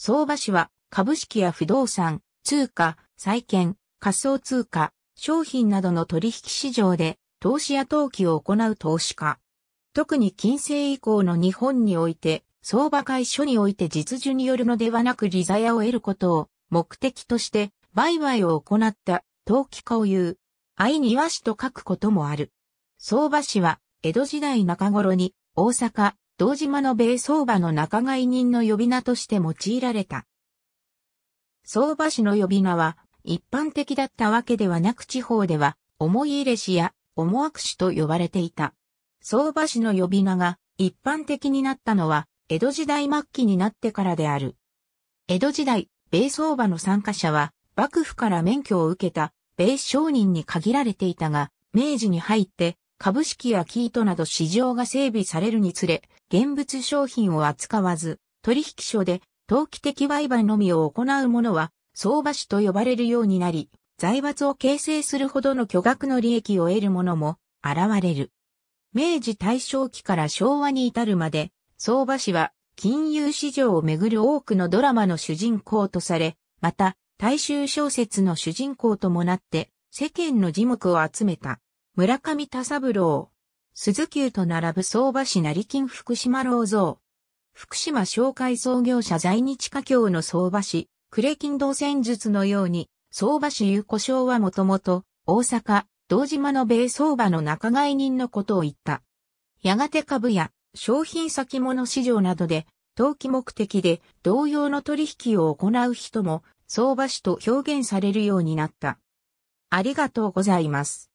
相場市は株式や不動産、通貨、債券、仮想通貨、商品などの取引市場で投資や投機を行う投資家。特に近世以降の日本において、相場会所において実需によるのではなく利ザヤを得ることを目的として売買を行った投機家を言う。愛庭市と書くこともある。相場市は江戸時代中頃に大阪、堂島の米相場の仲買人の呼び名として用いられた。相場師の呼び名は一般的だったわけではなく地方では思い入れ師や思惑師と呼ばれていた。相場師の呼び名が一般的になったのは江戸時代末期になってからである。江戸時代、米相場の参加者は幕府から免許を受けた米商人に限られていたが、明治に入って株式やキートなど市場が整備されるにつれ、現物商品を扱わず、取引所で投機的売買のみを行う者は、相場師と呼ばれるようになり、財閥を形成するほどの巨額の利益を得る者も現れる。明治大正期から昭和に至るまで、相場師は金融市場をめぐる多くのドラマの主人公とされ、また、大衆小説の主人公ともなって世間の字幕を集めた。村上田三郎、鈴木と並ぶ相場師成金福島老像。福島商会創業者在日華僑の相場師、呉金道戦術のように、相場師有故障はもともと、大阪、道島の米相場の仲買人のことを言った。やがて株や商品先物市場などで、投機目的で同様の取引を行う人も、相場師と表現されるようになった。ありがとうございます。